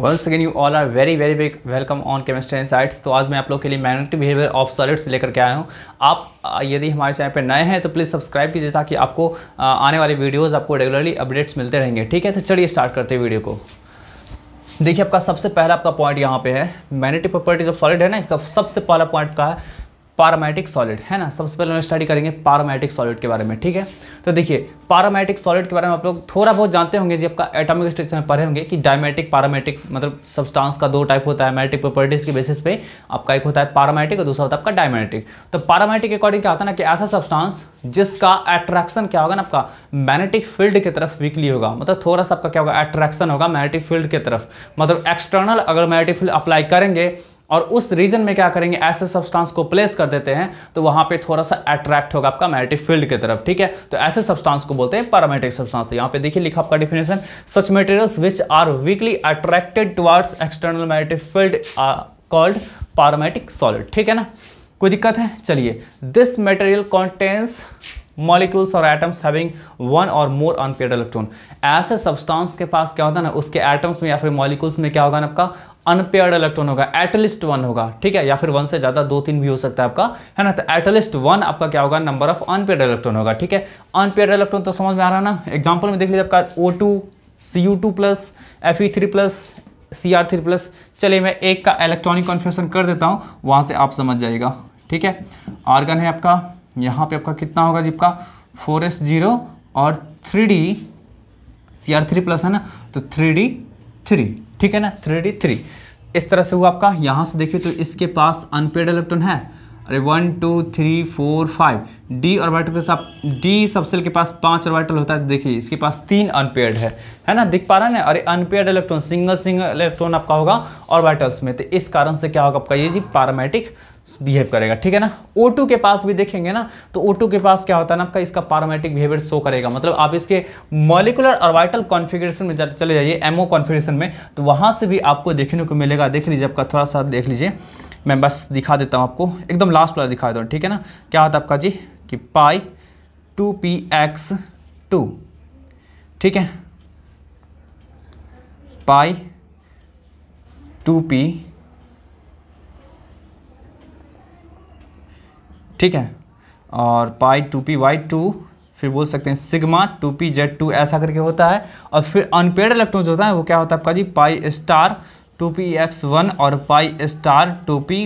once again you all are very very big welcome on chemistry sites तो आज मैं आप लोग के लिए मैग्नेटिक बिहेवियर ऑफ सॉलिड्स लेकर के आया हूँ आप यदि हमारे चैनल पर नए हैं तो प्लीज़ सब्सक्राइब कीजिए ताकि आपको आने वाले वीडियोज़ आपको रेगुलरली अपडेट्स मिलते रहेंगे ठीक है तो चलिए स्टार्ट करते हैं वीडियो को देखिए आपका सबसे पहला आपका पॉइंट यहाँ पे है मैग्नेटिक प्रॉपर्टीज ऑफ सॉलिड है ना इसका सबसे पहला पॉइंट का है पारामेटिक सॉलिड है ना सबसे पहले हम स्टडी करेंगे पारामेटिक सॉलिड के बारे में ठीक है तो देखिए पारामेटिक सॉलिड के बारे में आप लोग थोड़ा बहुत जानते होंगे जी आपका एटॉमिक स्ट्रक्चर में पढ़े होंगे कि डायमेटिक पारामेटिक मतलब सब्सटेंस का दो टाइप होता है मैटिक प्रॉपर्टीज़ के बेसिस पे आपका एक होता है पारामेटिक और दूसरा होता है आपका डायमेटिक तो पारामेटिक अकॉर्डिंग क्या होता है ना कि ऐसा सब्सटांस जिसका अट्रैक्शन क्या होगा ना आपका मैग्नेटिक फील्ड की तरफ वीकली होगा मतलब थोड़ा सा आपका क्या होगा अट्रैक्शन होगा मैग्नेटिक फील्ड की तरफ मतलब एक्सटर्नल अगर मैग्नेटिक फील्ड अप्लाई करेंगे और उस रीजन में क्या करेंगे ऐसे सब्सटेंस को प्लेस कर देते हैं तो वहां पे थोड़ा सा अट्रैक्ट होगा आपका मैग्नेटिक फील्ड की तरफ ठीक है तो ऐसे सब्सटेंस को बोलते हैं पैरामेटिक सब्सटेंस यहां पे देखिए लिखा आपका definition such materials which are weakly attracted towards external magnetic field called paramagnetic solid ठीक है ना कोई दिक्कत है चलिए this material contains molecules or atoms having one or more unpaired electron ऐसे सब्सटेंस के पास क्या होता है ना उसके एटम्स में या फिर मॉलिक्यूल्स में क्या होगा ना आपका अनपेयर्ड इलेक्ट्रॉन होगा एटलिस्ट वन होगा ठीक है या फिर वन से ज्यादा दो तीन भी हो सकता है आपका है ना तो एटलिस्ट वन आपका क्या होगा नंबर ऑफ अनपेयर्ड इलेक्ट्रॉन होगा ठीक है अनपेयर्ड इलेक्ट्रॉन तो समझ में आ रहा है ना एग्जाम्पल में देख लीजिए आपका O two C U two plus F E three plus C R three plus चलिए मैं एक का इलेक्ट्रॉनिक कन्फ्यूशन कर देता हूँ वहाँ से आप समझ जाइएगा ठीक है आर्गन है आपका यहाँ पे आपका कितना होगा जी आपका फोर एस जीरो और three D C R three plus है ना तो थ्री डी थ्री ठीक है ना थ्री डी थ्री इस तरह से हुआ आपका यहाँ से देखिए तो इसके पास अनपेड इलेक्ट्रॉन है अरे one two three four five D orbital के साथ डी सबसेल के पास पांच ऑर्बिटल होता है तो देखिए इसके पास तीन अनपेयर्ड है है ना दिख पा रहा है ना अरे unpaired electron single single electron आपका होगा ऑर्बिटल्स में तो इस कारण से क्या होगा आपका ये जी पारामेटिक बिहेव करेगा ठीक है ना O2 के पास भी देखेंगे ना तो O2 के पास क्या होता है ना आपका इसका पारामेटिक बिहेवियर शो करेगा मतलब आप इसके मॉलिकुलर ऑर्बिटल कॉन्फिग्रेशन में चले जाइए एमओ कॉन्फिग्रेशन में तो वहाँ से भी आपको देखने को मिलेगा देख लीजिए आपका थोड़ा सा देख लीजिए मैं बस दिखा देता हूँ आपको एकदम लास्ट वाला दिखा देता हूँ ठीक है ना क्या होता है आपका जी कि pi two P X two ठीक है पाई टू पी ठीक है और pi two P Y two फिर बोल सकते हैं sigma two P Z two ऐसा करके होता है और फिर अनपेड इलेक्ट्रॉन जो होता है वो क्या होता है आपका जी pi star two P X one और pi star two P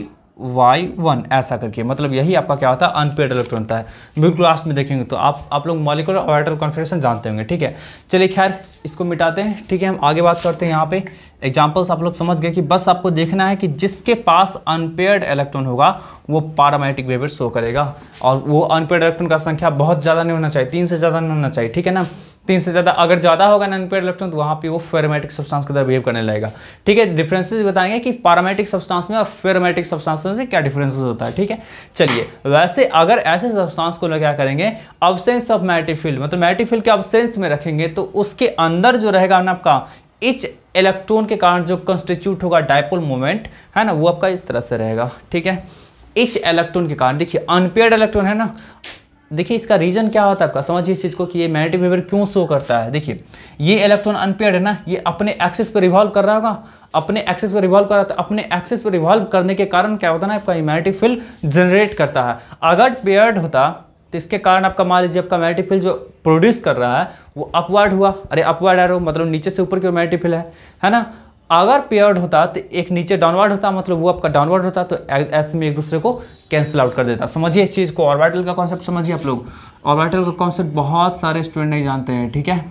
Y one ऐसा करके मतलब यही आपका क्या होता है अनपेड इलेक्ट्रॉन होता है बिल्कुल लास्ट में देखेंगे तो आप आप लोग मॉलिकुलर ऑर्डर कॉन्फ्रेशन जानते होंगे ठीक है चलिए खैर इसको मिटाते हैं ठीक है हम आगे बात करते हैं यहाँ पे एग्जांपल्स आप लोग समझ गए कि बस आपको देखना है कि जिसके पास अनपेड इलेक्ट्रॉन होगा वो पारामैटिक वेवर शो करेगा और वो अनपेड इलेक्ट्रॉन का संख्या बहुत ज़्यादा नहीं होना चाहिए तीन से ज़्यादा नहीं होना चाहिए ठीक है ना तीन से ज़्यादा अगर ज़्यादा होगा नॉन पेयर इलेक्ट्रॉन तो वहां पे वो फेरोमेटिक सब्सटेंस के तरह बिहेव करने लगेगा ठीक है डिफरेंसेस बताएंगे कि पारामेटिक सब्सटेंस में और फेरोमेटिक सब्सटेंस में क्या डिफरेंसेस होता है ठीक है चलिए वैसे अगर ऐसे सब्सटेंस को क्या करेंगे अबसेंस ऑफ मैग्नेटिक फील्ड मतलब मैग्नेटिक फील्ड के अबसेंस में रखेंगे तो उसके अंदर जो रहेगा ना आपका इच इलेक्ट्रॉन के कारण जो कंस्टिट्यूट होगा डायपोल मोमेंट है ना वो आपका इस तरह से रहेगा ठीक है इच इलेक्ट्रॉन के कारण देखिए अनपेयर्ड इलेक्ट्रॉन है ना देखिए इसका रीजन क्या होता है आपका समझिए इस चीज़ को कि ये मैग्नेटिक वेबर क्यों शो करता है देखिए ये इलेक्ट्रॉन अनपेयर है ना ये अपने एक्सेस पर रिवॉल्व कर रहा होगा अपने एक्सेस पर रिवॉल्व कर रहा था अपने एक्सेस पर रिवॉल्व करने के कारण क्या होता है ना आपका मैग्नेटिक फील्ड जनरेट करता है अगर पेयर्ड होता तो इसके कारण आपका मान लीजिए आपका मैग्नेटिक फील्ड जो प्रोड्यूस कर रहा है वो अपवर्ड हुआ अरे अपवर्ड आ रहा मतलब नीचे से ऊपर की मैग्नेटिक फील्ड है है ना अगर पेयर्ड होता तो एक नीचे डाउनवर्ड होता मतलब वो आपका डाउनवर्ड होता तो ऐसे में एक दूसरे को कैंसिल आउट कर देता समझिए इस चीज़ को ऑर्बिटल का कॉन्सेप्ट समझिए आप लोग ऑर्बिटल का कॉन्सेप्ट बहुत सारे स्टूडेंट नहीं जानते हैं ठीक है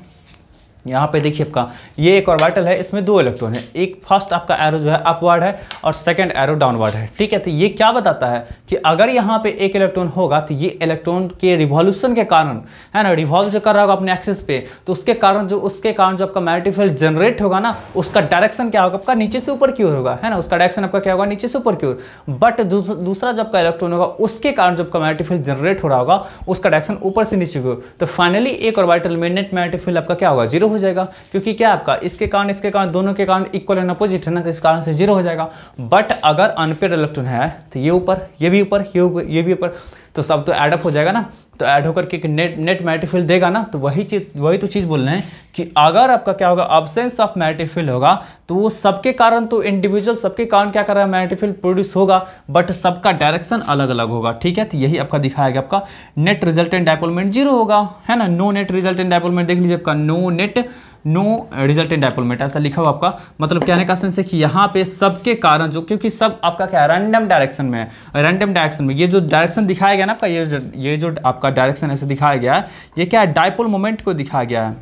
यहाँ पे देखिए आपका ये एक ऑर्बिटल है इसमें दो इलेक्ट्रॉन है एक फर्स्ट आपका एरो जो है अपवर्ड है और सेकंड एरो डाउनवर्ड है ठीक है तो ये क्या बताता है कि अगर यहाँ पे एक इलेक्ट्रॉन होगा तो ये इलेक्ट्रॉन के रिवॉल्यूशन के कारण है ना रिवॉल्व जो कर रहा होगा अपने एक्सिस पे तो उसके कारण जो उसके कारण जो आपका मैग्नेटिक फील्ड जनरेट होगा ना उसका डायरेक्शन क्या होगा आपका नीचे से ऊपर की ओर होगा है ना उसका डायरेक्शन आपका क्या होगा नीचे से ऊपर की ओर बट दूसरा जो आपका इलेक्ट्रॉन होगा उसके कारण जो आपका मैग्नेटिक फील्ड जनरेट हो रहा होगा उसका डायरेक्शन ऊपर से नीचे की ओर तो फाइनली एक ऑर्बिटल वाइटल नेट मैग्नेटिक फील्ड आपका क्या होगा जीरो हो जाएगा क्योंकि क्या आपका इसके कारण इसके कारण दोनों के कारण इक्वल एंड अपोजिट है ना तो इस कारण से जीरो हो जाएगा बट अगर अनपेड इलेक्ट्रॉन है तो ये ऊपर ये भी ऊपर ये ये भी ऊपर तो सब तो ऐडअप हो जाएगा ना तो ऐड होकर के नेट नेट मैटिफिल देगा ना तो वही चीज़ वही तो चीज़ बोल रहे हैं कि अगर आपका क्या होगा अब्सेंस ऑफ मैटिफिल होगा तो वो सबके कारण तो इंडिविजुअल सबके कारण क्या कर रहा है मैटिफिल प्रोड्यूस होगा बट सबका डायरेक्शन अलग अलग होगा ठीक है तो यही आपका दिखाया गया आपका नेट रिजल्टेंट डेवलपमेंट जीरो होगा है ना नो नेट रिजल्टेंट डेवलपमेंट देख लीजिए आपका no net no result in dipole moment ऐसा लिखा हुआ आपका मतलब कहने का सेंस है कि यहाँ पे सबके कारण जो क्योंकि सब आपका क्या है रैंडम डायरेक्शन में है रैंडम डायरेक्शन में ये जो डायरेक्शन दिखाया गया ना आपका ये जो ये जो आपका डायरेक्शन ऐसे दिखाया गया है ये क्या है डायपोल मोमेंट को दिखाया गया है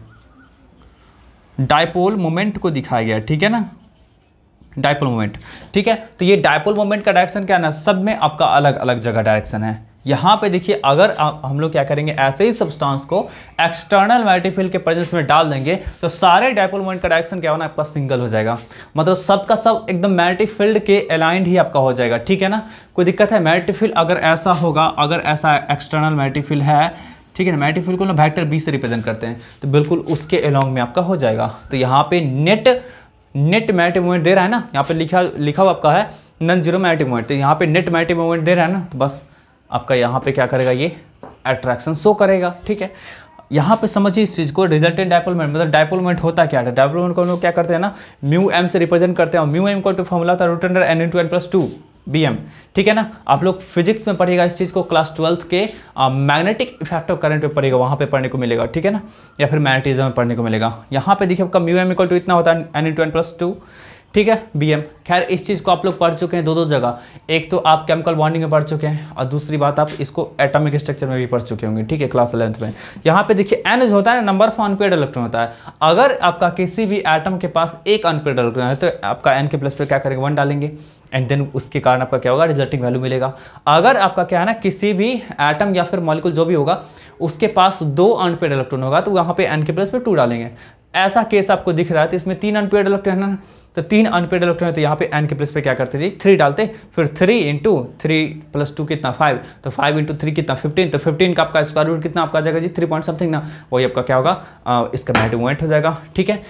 डायपोल मोमेंट को दिखाया गया है ठीक है ना डायपोल मोमेंट ठीक है तो ये डायपोल मोमेंट का डायरेक्शन क्या है ना सब में आपका अलग अलग जगह डायरेक्शन है यहाँ पे देखिए अगर हम लोग क्या करेंगे ऐसे ही सब्सटेंस को एक्सटर्नल मैग्नेटिक फील्ड के प्रेजेंस में डाल देंगे तो सारे डायपोल मोमेंट का डायरेक्शन क्या होना आपका सिंगल हो जाएगा मतलब सब का सब एकदम मैग्नेटिक फील्ड के अलाइंड ही आपका हो जाएगा ठीक है ना कोई दिक्कत है मैग्नेटिक फील्ड अगर ऐसा होगा अगर ऐसा एक्सटर्नल मैग्नेटिक फील्ड है ठीक है ना मैग्नेटिक फील्ड को ना वैक्टर बी से रिप्रेजेंट करते हैं तो बिल्कुल उसके अलॉन्ग में आपका हो जाएगा तो यहाँ पे नेट नेट मैग्नेटिक मोमेंट दे रहा है ना यहाँ पे लिखा लिखा हुआ आपका है नन जीरो मैग्नेटिक मोमेंट तो यहाँ पे नेट मैग्नेटिक मोमेंट दे रहा है ना तो बस आपका यहाँ पे क्या करेगा ये अट्रैक्शन शो करेगा ठीक है यहाँ पे समझिए इस चीज़ को रिजल्टेंट डायपोलमेंट मतलब डायपोलमेंट होता क्या है डायपोलमेंट को हम लोग क्या करते हैं ना म्यू एम से रिप्रेजेंट करते हैं म्यू एम का टू फॉर्मूला था root under n into n plus two B M ठीक है ना आप लोग फिजिक्स में पढ़ेगा इस चीज़ को क्लास ट्वेल्थ के मैग्नेटिक इफेक्ट ऑफ करंट पर पढ़ेगा वहाँ पर पढ़ने को मिलेगा ठीक है ना या फिर मैग्नेटिज्म में पढ़ने को मिलेगा यहाँ पे देखिए आपका म्यू एम इक्वल टू इतना होता है n into n plus two ठीक है बीएम खैर इस चीज़ को आप लोग पढ़ चुके हैं दो दो जगह एक तो आप केमिकल बॉन्डिंग में पढ़ चुके हैं और दूसरी बात आप इसको एटॉमिक स्ट्रक्चर में भी पढ़ चुके होंगे ठीक है क्लास इलेवंथ में यहाँ पे देखिए एन जो होता है ना नंबर ऑफ अनपेड इलेक्ट्रॉन होता है अगर आपका किसी भी एटम के पास एक अनपेड इलेक्ट्रॉन है तो आपका एन के प्लस पे क्या करेंगे वन डालेंगे एंड देन उसके कारण आपका क्या होगा रिजल्टिंग वैल्यू मिलेगा अगर आपका क्या है ना किसी भी एटम या फिर मॉलिकुल जो भी होगा उसके पास दो अनपेड इलेक्ट्रॉन होगा तो वहाँ पर एन के प्लस पे टू डालेंगे ऐसा केस आपको दिख रहा है तो इसमें तीन अनपेड इलेक्ट्रॉन है ना तो तीन अनपेड इलेक्ट्रॉन है तो यहाँ पे एन के प्लस पे क्या करते जी थ्री डालते फिर three into three plus two कितना फाइव तो फाइव इंटू थ्री कितना फिफ्टीन तो फिफ्टीन का आपका स्क्वायर रूट कितना आपका आ जाएगा जी थ्री पॉइंट समथिंग ना वही आपका क्या होगा इसका मैग्नेटिक मोमेंट हो जाएगा ठीक है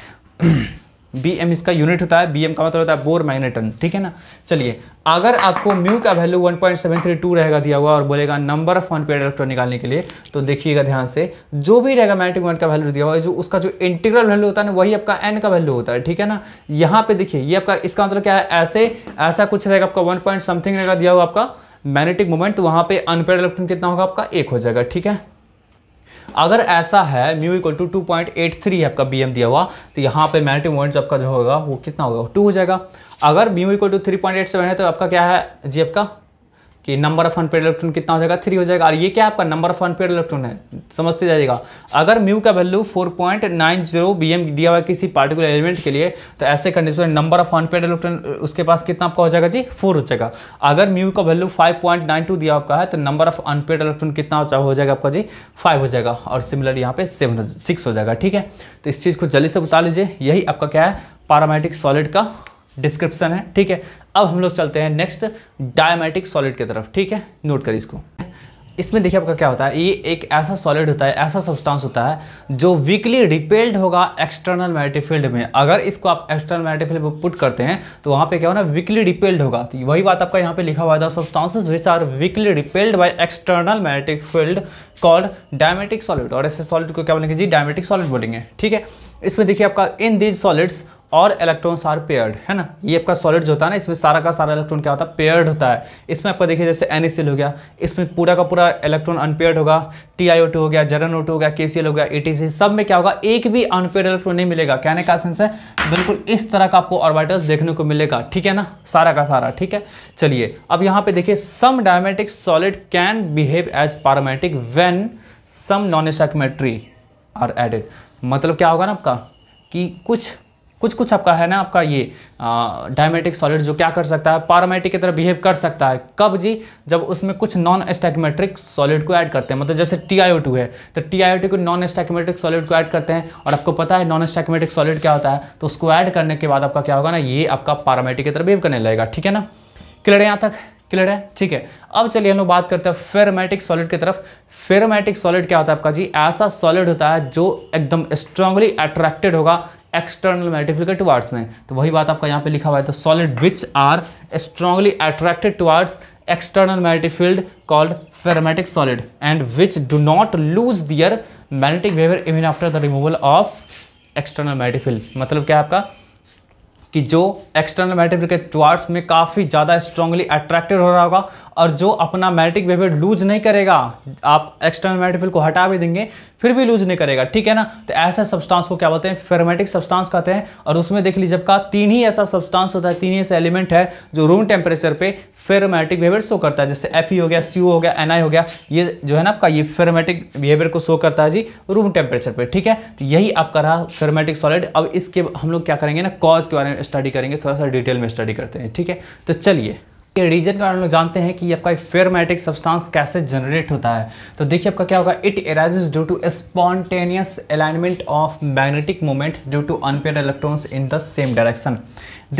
बी एम इसका यूनिट होता है बी एम का मतलब होता है बोर मैग्नेटन ठीक है ना चलिए अगर आपको म्यू का वैल्यू 1.732 रहेगा दिया हुआ और बोलेगा number of unpaired electron निकालने के लिए तो देखिएगा ध्यान से जो भी रहेगा मैग्नेटिक मोमेंट का वैल्यू दिया हुआ है जो उसका जो इंटीग्रल वैल्यू होता है ना वही आपका एन का वैल्यू होता है ठीक है ना यहाँ पे देखिए ये आपका इसका मतलब क्या है ऐसे ऐसा कुछ रहेगा आपका वन पॉइंट समथिंग रहेगा दिया हुआ आपका मैग्नेटिक मोमेंट तो वहाँ पे अनपेड इलेक्ट्रॉन कितना होगा आपका एक हो जाएगा ठीक है अगर ऐसा है mu equal to two point eight three आपका बी एम दिया हुआ तो यहाँ पे मैग्नेटिक मोमेंट आपका जो होगा वो कितना होगा टू हो जाएगा अगर mu equal to three point eight seven है तो आपका क्या है जी आपका कि नंबर ऑफ अनपेड इलेक्ट्रॉन कितना हो जाएगा थ्री हो जाएगा और ये क्या आपका नंबर ऑफ अनपेड इलेक्ट्रॉन है समझते जाएगा अगर म्यू का वैल्यू 4.90 पॉइंट बीएम दिया हुआ है किसी पार्टिकुलर एलिमेंट के लिए तो ऐसे condition number of unpaired electron उसके पास कितना आपका हो जाएगा जी फोर हो जाएगा अगर म्यू का वैल्यू फाइव दिया आपका है तो नंबर ऑफ अनपेड इलेक्ट्रॉन कितना हो जाएगा आपका जी फाइव हो जाएगा और सिमिलर यहाँ पे सेवन सिक्स हो जाएगा ठीक है तो इस चीज़ को जल्दी से बता लीजिए यही आपका क्या है पारामेटिक सॉलिड का डिस्क्रिप्शन है ठीक है अब हम लोग चलते हैं नेक्स्ट डायमेटिक सॉलिड की तरफ ठीक है नोट करिए इसको इसमें देखिए आपका क्या होता है ये एक ऐसा सॉलिड होता है ऐसा सब्सटेंस होता है जो वीकली रिपेल्ड होगा एक्सटर्नल मैग्नेटिक फील्ड में अगर इसको आप एक्सटर्नल मैग्नेटिक फील्ड में पुट करते हैं तो वहाँ पे क्या होना वीकली रिपेल्ड होगा तो वही बात आपका यहाँ पे लिखा हुआ था substances which are weakly repelled by external magnetic field called diamagnetic solid और ऐसे सॉलिड को क्या बोलेंगे जी डायमेटिक सॉलिड बोलेंगे ठीक है इसमें देखिए आपका इन दीज सॉलिड्स और इलेक्ट्रॉन्स आर पेयर्ड है ना ये आपका सॉलिड जो होता है ना इसमें सारा का सारा इलेक्ट्रॉन क्या होता है पेयर्ड होता है इसमें आपका देखिए जैसे एन e हो गया इसमें पूरा का पूरा इलेक्ट्रॉन अनपेयर्ड होगा टी हो गया जरन हो गया के हो गया ए e सब में क्या होगा एक भी अनपेयर्ड इलेक्ट्रॉन नहीं मिलेगा कहने का सेंस है बिल्कुल इस तरह का आपको ऑर्बिटल्स देखने को मिलेगा ठीक है ना सारा का सारा ठीक है चलिए अब यहाँ पे देखिए some diamagnetic solid can behave as paramagnetic when some non stoichiometry are added मतलब क्या होगा ना आपका कि कुछ कुछ कुछ आपका है ना आपका ये डायमेटिक सॉलिड जो क्या कर सकता है पारामेटिक की तरह बिहेव कर सकता है कब जी जब उसमें कुछ नॉन स्टैकमेट्रिक सॉलिड को ऐड करते हैं मतलब जैसे टी है तो टी को नॉन स्टैकमेट्रिक सॉलिड को ऐड करते हैं और आपको पता है नॉन स्टैकमेट्रिक सॉलिड क्या होता है तो उसको ऐड करने के बाद आपका क्या होगा ना ये आपका पारामेटिक की तरह बिहेव करने लगेगा ठीक है ना क्लियर यहाँ तक क्लियर है ठीक है अब चलिए हम लोग बात करते हैं फेरोमेटिक सॉलिड की तरफ फेरोमेटिक सॉलिड क्या होता है आपका जी ऐसा सॉलिड होता है जो एकदम स्ट्रांगली अट्रैक्टेड होगा एक्सटर्नल मैग्नेटिक टुवार्ड्स में तो वही बात आपका यहाँ पे लिखा हुआ है तो solid which are strongly attracted towards external magnetic field called ferromagnetic solid and which do not lose their magnetic behaviour even after the removal of external magnetic field मतलब क्या आपका कि जो एक्सटर्नल मैग्नेटिक के टुवार्ड्स में काफ़ी ज़्यादा strongly attracted हो रहा होगा और जो अपना मैग्नेटिक बिहेवियर लूज नहीं करेगा आप एक्सटर्नल मैग्नेटिक को हटा भी देंगे फिर भी लूज नहीं करेगा ठीक है ना तो ऐसा सब्सटेंस को क्या बोलते हैं फेरोमेटिक सब्सटेंस कहते हैं और उसमें देख लीजिए का तीन ही ऐसा सब्सटेंस होता है तीन ही ऐसा एलिमेंट है जो रूम टेम्परेचर पर फेरोमेटिक बिहेवियर शो करता है जैसे एफ ई e हो गया सी e हो गया एन हो गया ये जो है ना आपका ये फेरोमेटिक बिहेवियर को शो करता है जी रूम टेम्परेचर पर ठीक है तो यही आपका रहा फेरोमेटिक सॉलिड अब इसके हम लोग क्या करेंगे ना कॉज के बारे में स्टडी करेंगे थोड़ा सा डिटेल में स्टडी करते हैं ठीक है तो चलिए के रीजन के बारे लोग जानते हैं कि आपका फेरोमेटिक सब्सटेंस कैसे जनरेट होता है तो देखिए आपका क्या होगा it arises due to spontaneous alignment of magnetic moments due to unpaired electrons in the same direction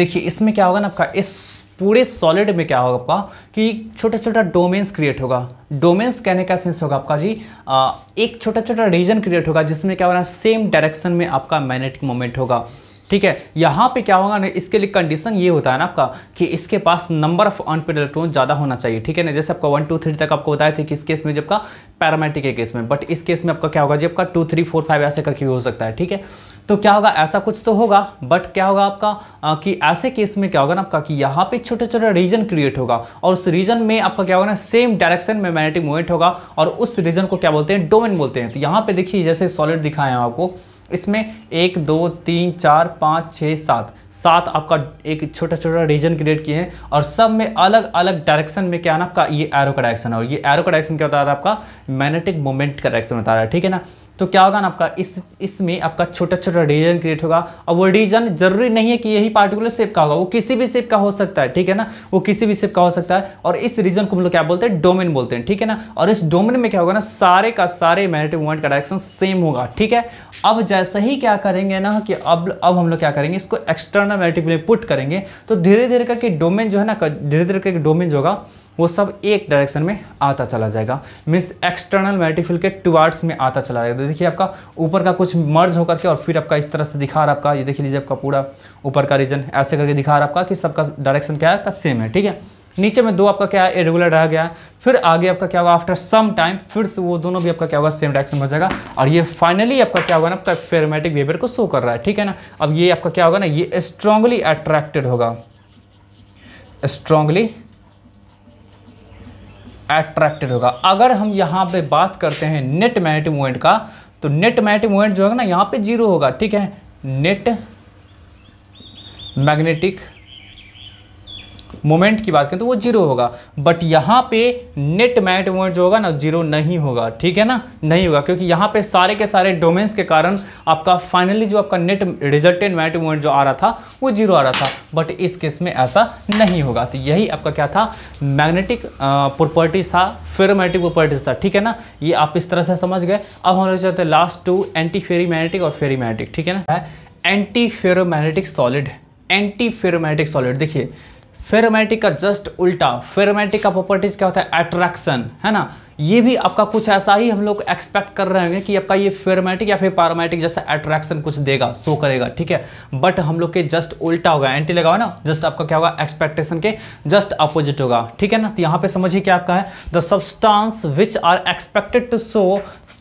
देखिए इसमें क्या होगा ना आपका इस पूरे सॉलिड में क्या होगा आपका कि छोटा छोटा डोमेन्स क्रिएट होगा डोमेन्स कहने का सेंस होगा आपका जी आ, एक छोटा छोटा रीजन क्रिएट होगा जिसमें क्या हो रहा है सेम डायरेक्शन में आपका मैग्नेटिक मोमेंट होगा ठीक है यहाँ पे क्या होगा ना इसके लिए कंडीशन ये होता है ना आपका कि इसके पास नंबर ऑफ अनपेड इलेक्ट्रॉन ज़्यादा होना चाहिए ठीक है ना जैसे आपका वन टू थ्री तक आपको बताया थे कि इस केस में का पैरामेटिक के केस में बट इस केस में आपका क्या होगा जबका टू थ्री फोर फाइव ऐसे करके भी हो सकता है ठीक है तो क्या होगा ऐसा कुछ तो होगा बट क्या होगा आपका आ, कि ऐसे केस में क्या होगा ना आपका कि यहाँ पे छोटे छोटे रीजन क्रिएट होगा और उस रीजन में आपका क्या होगा ना सेम डायरेक्शन में मैग्नेटिक मूवमेंट होगा और उस रीजन को क्या बोलते हैं डोमेन बोलते हैं तो यहाँ पे देखिए जैसे सॉलिड दिखाया हैं आपको इसमें एक दो तीन चार पाँच छः सात सात आपका एक छोटा छोटा रीजन क्रिएट किए हैं और सब में अलग अलग डायरेक्शन में क्या है ना आपका ये एरो का डायरेक्शन है और ये एरो का डायरेक्शन क्या होता है आपका मैग्नेटिक मोमेंट का डायरेक्शन होता है ठीक है ना तो क्या होगा ना आपका इस इसमें आपका छोटा छोटा रीजन क्रिएट होगा और वो रीजन जरूरी नहीं है कि यही पार्टिकुलर शेप का होगा वो किसी भी शेप का हो सकता है ठीक है ना वो किसी भी शेप का हो सकता है और इस रीजन को हम लोग क्या बोलते हैं डोमेन बोलते हैं ठीक है ना और इस डोमेन में क्या होगा ना सारे का सारे मैग्नेटिक मोमेंट का डायरेक्शन सेम होगा ठीक है अब जैसे ही क्या करेंगे ना कि अब अब हम लोग क्या करेंगे इसको एक्सटर्नल मैग्नेटिक पुट करेंगे तो धीरे धीरे करके डोमेन जो है ना धीरे धीरे करके डोमेन जो होगा वो सब एक डायरेक्शन में आता चला जाएगा मीन्स एक्सटर्नल मेटिफिल के टुवार्ड्स में आता चला जाएगा देखिए आपका ऊपर का कुछ मर्ज होकर के और फिर आपका इस तरह से दिखा रहा आपका ये देख लीजिए आपका पूरा ऊपर का रीजन ऐसे करके दिखा रहा आपका कि सबका डायरेक्शन क्या है सेम है ठीक है नीचे में दो आपका क्या है इरेगुलर रह गया फिर आगे आपका क्या होगा आफ्टर सम टाइम फिर से वो दोनों भी आपका क्या होगा सेम डायरेक्शन हो जाएगा और ये फाइनली आपका क्या होगा ना आपका पेरोमेटिक बिहेवियर को शो कर रहा है ठीक है ना अब ये आपका क्या होगा ना ये स्ट्रांगली अट्रैक्टेड होगा स्ट्रांगली अट्रैक्टेड होगा अगर हम यहाँ पे बात करते हैं नेट मैग्नेटिक मोमेंट का तो नेट मैग्नेटिक मोमेंट जो है ना यहाँ पे जीरो होगा ठीक है नेट मैग्नेटिक मोमेंट की बात करें तो वो जीरो होगा बट यहाँ पे नेट मैग्नेटिक मोमेंट जो होगा ना जीरो नहीं होगा ठीक है ना नहीं होगा क्योंकि यहाँ पे सारे के सारे डोमेन्स के कारण आपका फाइनली जो आपका नेट रिजल्टेंट मैग्नेटिक मोमेंट जो आ रहा था वो जीरो आ रहा था बट इस केस में ऐसा नहीं होगा तो यही आपका क्या था मैग्नेटिक प्रॉपर्टीज था फेरोमैग्नेटिक प्रॉपर्टीज था ठीक है ना ये आप इस तरह से समझ गए अब हम लोग चाहते हैं last two antiferromagnetic और फेरी मैग्नेटिक ठीक है ना antiferromagnetic solid antiferromagnetic solid देखिए फेरोमैटिक का जस्ट उल्टा फेरोमैटिक का प्रॉपर्टीज क्या होता है अट्रैक्शन है ना ये भी आपका कुछ ऐसा ही हम लोग एक्सपेक्ट कर रहे हैं कि आपका ये फेरोमैटिक या फिर पारोमैटिक जैसा अट्रैक्शन कुछ देगा शो करेगा ठीक है बट हम लोग के जस्ट उल्टा होगा एंटी लगाओ ना जस्ट आपका क्या होगा एक्सपेक्टेशन के जस्ट अपोजिट होगा ठीक है ना तो यहाँ पे समझिए क्या आपका है the substance which are expected to show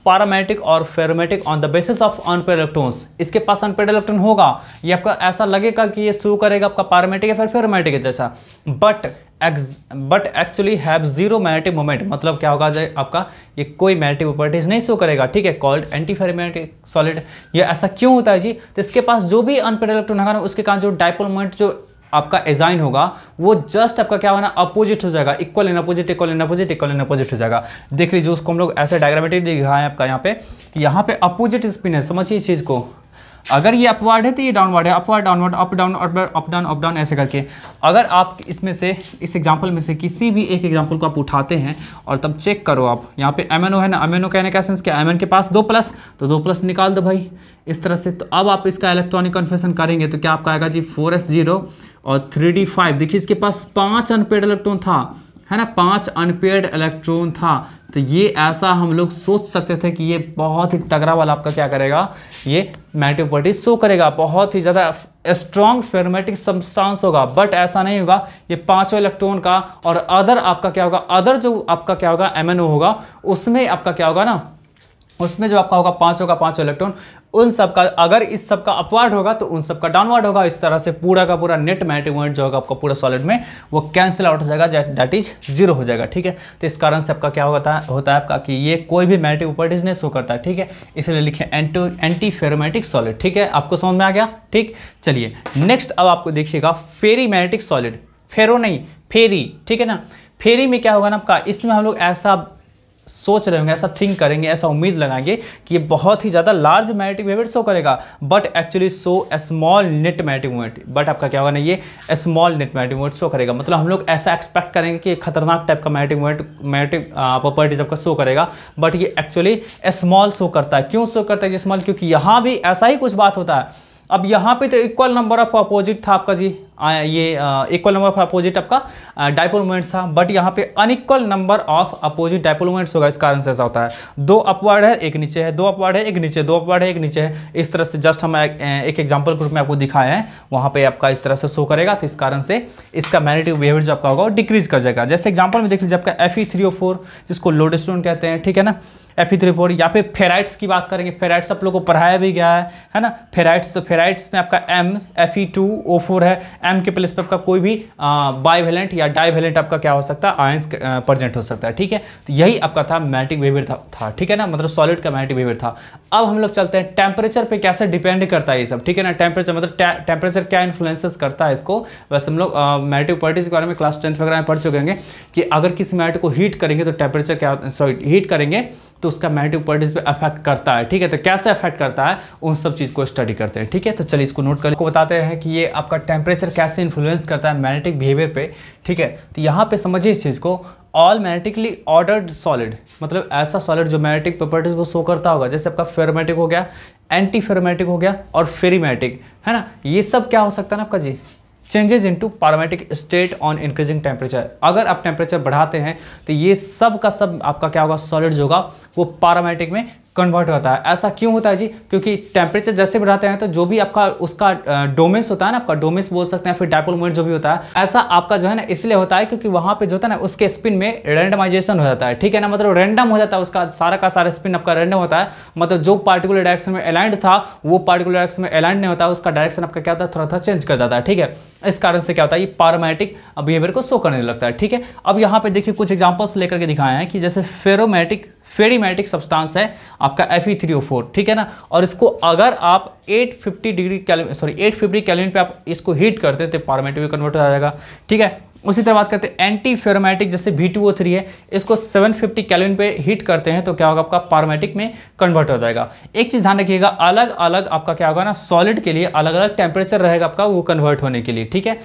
paramagnetic और ferromagnetic on the basis of unpaired electrons इसके पास अनपेड इलेक्ट्रॉन होगा ये आपका ऐसा लगेगा कि ये शो करेगा आपका पारामेटिक या फिर फेरोमेटिक जैसा but ex but actually have zero magnetic moment मतलब क्या होगा जाए आपका ये कोई मैग्नेटिक प्रॉपर्टीज नहीं शो करेगा ठीक है कॉल्ड एंटी फेरोमैग्नेटिक सॉलिड ये ऐसा क्यों होता है जी तो इसके पास जो भी अनपेड इलेक्ट्रॉन होगा ना उसके कारण जो डाइपोल मोमेंट जो आपका एजाइन होगा वो जस्ट आपका क्या होना अपोजिट हो जाएगा equal and opposite equal and opposite equal and opposite हो जाएगा देख लीजिए उसको हम लोग ऐसे डायग्रामेटिक दिखाएं आपका यहाँ पे यहाँ पे अपोजिट स्पिन है समझिए इस चीज़ को अगर ये अपवर्ड है तो ये डाउनवर्ड है upward downward up down up down up down ऐसे करके अगर आप इसमें से इस एग्जाम्पल में से किसी भी एक एग्जाम्पल को आप उठाते हैं और तब चेक करो आप यहाँ पे एम है ना एम एन कहने का सेंस क्या एम के पास दो प्लस तो दो प्लस निकाल दो भाई इस तरह से तो अब आप इसका इलेक्ट्रॉनिक कन्फेशन करेंगे तो क्या आपका आएगा जी फोर एस जीरो और थ्री डी फाइव देखिए इसके पास पांच अनपेड इलेक्ट्रॉन था है ना पांच अनपेड इलेक्ट्रॉन था तो ये ऐसा हम लोग सोच सकते थे कि ये बहुत ही तगड़ा वाला आपका क्या करेगा ये मैग्नेटिक पॉलिटी शो करेगा बहुत ही ज़्यादा स्ट्रॉन्ग फेरोमेटिक सब्सटेंस होगा बट ऐसा नहीं होगा ये पांचों इलेक्ट्रॉन का और अदर आपका क्या होगा अदर जो आपका क्या होगा एम होगा उसमें आपका क्या होगा ना उसमें जो आपका होगा पाँचों का पाँचों इलेक्ट्रॉन उन सब का अगर इस सब का अपवार्ड होगा तो उन सब का डाउनवर्ड होगा इस तरह से पूरा का पूरा नेट मैग्नेटिक मोमेंट जो होगा आपका पूरा सॉलिड में वो कैंसिल आउट हो जाएगा डैट इज जीरो हो जाएगा ठीक है तो इस कारण से आपका क्या होता है होता है आपका कि ये कोई भी मैग्नेटिक प्रॉपर्टीज नहीं शो करता है ठीक है इसलिए लिखे एंटो एंटी फेरोमैटिक सॉलिड ठीक है आपको समझ में आ गया ठीक चलिए नेक्स्ट अब आपको देखिएगा फेरी मैग्नेटिक सॉलिड फेरो नहीं फेरी ठीक है ना फेरी में क्या होगा ना आपका इसमें हम लोग ऐसा सोच रहे होंगे ऐसा थिंक करेंगे ऐसा उम्मीद लगाएंगे कि ये बहुत ही ज़्यादा लार्ज मैग्नेटिक वेवलेट शो करेगा but actually show small net magnetic moment but आपका क्या होगा ना ये small net magnetic moment show करेगा मतलब हम लोग ऐसा एक्सपेक्ट करेंगे कि खतरनाक टाइप का मैग्नेटिक मोमेंट मैग्नेटिक प्रॉपर्टीज आपका शो करेगा बट ये एक्चुअली स्मॉल शो करता है क्यों शो करता है ये स्मॉल क्योंकि यहाँ भी ऐसा ही कुछ बात होता है अब यहाँ पे तो इक्वल नंबर ऑफ अपोजिट था आपका जी ये इक्वल नंबर ऑफ अपोजिट आपका डायपोल मोमेंट्स था बट यहाँ पे unequal number of opposite dipole moments होगा कारण से ऐसा होता है दो अपवर्ड है एक नीचे है दो अपवर्ड है एक नीचे दो अपवर्ड है एक नीचे है इस तरह से जस्ट हम एक एग्जाम्पल ग्रुप में आपको दिखाया है वहाँ पर आपका इस तरह से शो करेगा तो इस कारण से इसका मैनेटिव बिहेवियर जो आपका होगा वो डिक्रीज कर जाएगा जैसे एग्जाम्पल में देख लीजिए आपका एफ ई जिसको लोडेस्टोन कहते हैं ठीक है ना ई थ्री फोर या फिर फेराइट्स की बात करेंगे फेराइट्स आप लोग को पढ़ाया भी गया है है ना फेराइट्स तो फेराइट्स में आपका M F E two O four है एम के प्लेस पर आपका कोई भी बाइवेलेंट या डाइवेलेंट आपका क्या हो सकता है आयंस प्रजेंट हो सकता है ठीक है तो यही आपका था मैटिक बिहेवियर था, ठीक है ना मतलब सॉलिड का मैटिक बिहेवियर था अब हम लोग चलते हैं टेम्परेचर पर कैसे डिपेंड करता है ये सब ठीक है ना टेम्परेचर मतलब टेम्परेचर क्या इन्फ्लुएंसेस करता है इसको वैसे हम लोग मैटिक प्रॉपर्टीज के बारे में क्लास टेंथ वगैरह में पढ़ चुके हैं कि अगर किसी मैट को हीट करेंगे तो टेम्परेचर क्या सॉरी हीट करेंगे तो उसका मैग्नेटिक प्रॉपर्टीज पे अफेक्ट करता है ठीक है तो कैसे अफेक्ट करता है उन सब चीज़ को स्टडी करते हैं ठीक है तो चलिए इसको नोट करके बताते हैं कि ये आपका टेम्परेचर कैसे इन्फ्लुएंस करता है मैग्नेटिक बिहेवियर पे ठीक है तो यहाँ पे समझिए इस चीज़ को ऑल मैग्नेटिकली ऑर्डर्ड सॉलिड मतलब ऐसा सॉलिड जो मैग्नेटिक प्रॉपर्टीज को शो करता होगा जैसे आपका फेरोमेटिक हो गया एंटी फेरोमेटिक हो गया और फेरीमेटिक है ना ये सब क्या हो सकता है ना आपका जी changes into paramagnetic state on increasing temperature अगर आप टेम्परेचर बढ़ाते हैं तो ये सब का सब आपका क्या होगा सॉलिड्स होगा वो पारामेटिक में कन्वर्ट होता है ऐसा क्यों होता है जी क्योंकि टेम्परेचर जैसे बढ़ाते हैं तो जो भी आपका उसका डोमेंस होता है ना आपका डोमेंस बोल सकते हैं फिर डायपोल मोमेंट जो भी होता है ऐसा आपका जो है ना इसलिए होता है क्योंकि वहां पे जो होता है ना उसके स्पिन में रेंडमाइजेशन हो जाता है ठीक है ना मतलब रेंडम हो जाता है उसका सारा का सारा स्पिन आपका रेंडम होता है मतलब जो पार्टिकुलर डायरेक्शन में अलाइंड था वो पार्टिकुलर डायरेक्शन में अलाइंड नहीं होता उसका डायरेक्शन आपका क्या होता है थोड़ा थोड़ा चेंज कर जाता है ठीक है इस कारण से क्या होता है ये बिहेवियर को शो करने लगता है ठीक है अब यहाँ पे देखिए कुछ एग्जाम्पल्स लेकर के दिखाए हैं कि जैसे फेरोमेटिक फेरीमेटिक सब्सटेंस है आपका एफ ठीक है ना और इसको अगर आप 850 degree sorry sorry fifty calorie पर आप इसको हीट करते हैं तो में कन्वर्ट हो जाएगा ठीक है उसी तरह बात करते हैं एंटी फेरोमेटिक जैसे बी टू ओ थ्री है इसको 750 कैलोरी पे हीट करते हैं तो क्या होगा आपका पारोमेटिक में कन्वर्ट हो जाएगा एक चीज़ ध्यान रखिएगा अलग अलग आपका क्या होगा ना सॉलिड के लिए अलग अलग टेम्परेचर रहेगा आपका वो कन्वर्ट होने के लिए ठीक है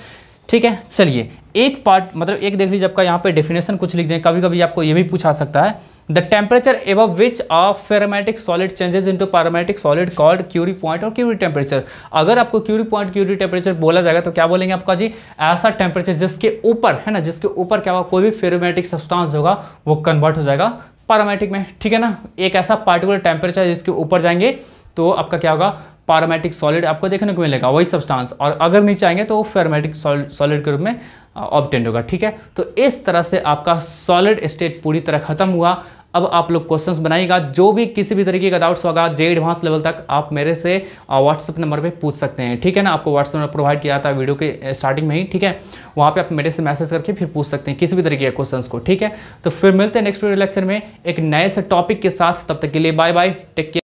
ठीक है चलिए एक पार्ट मतलब एक देख लीजिए आपका यहाँ पे डेफिनेशन कुछ लिख दें कभी कभी आपको ये भी पूछा सकता है the temperature above which of ferromagnetic solid changes into paramagnetic solid called Curie point और क्यूरी टेम्परेचर अगर आपको क्यूरी पॉइंट क्यूरी टेम्परेचर बोला जाएगा तो क्या बोलेंगे आपका जी ऐसा टेम्परेचर जिसके ऊपर है ना जिसके ऊपर क्या होगा कोई भी फेरोमेटिक सब्सटांस होगा वो कन्वर्ट हो जाएगा पैरामेटिक में ठीक है ना एक ऐसा पार्टिकुलर टेम्परेचर जिसके ऊपर जाएंगे तो आपका क्या होगा पारामेटिक सॉलिड आपको देखने को मिलेगा वही सब्सटेंस और अगर नीचे आएंगे तो वो फेरामेटिक सॉलिड के रूप में ऑप्टेंड होगा ठीक है तो इस तरह से आपका सॉलिड स्टेट पूरी तरह खत्म हुआ अब आप लोग क्वेश्चंस बनाएगा जो भी किसी भी तरीके का डाउट्स होगा जे एडवांस लेवल तक आप मेरे से व्हाट्सअप नंबर पे पूछ सकते हैं ठीक है ना आपको व्हाट्सअप नंबर प्रोवाइड किया था वीडियो के स्टार्टिंग में ही ठीक है वहाँ पे आप मेरे से मैसेज करके फिर पूछ सकते हैं किसी भी तरीके के क्वेश्चन को ठीक है तो फिर मिलते हैं नेक्स्ट वीडियो लेक्चर में एक नए से टॉपिक के साथ तब तक के लिए बाय बाय टेक केयर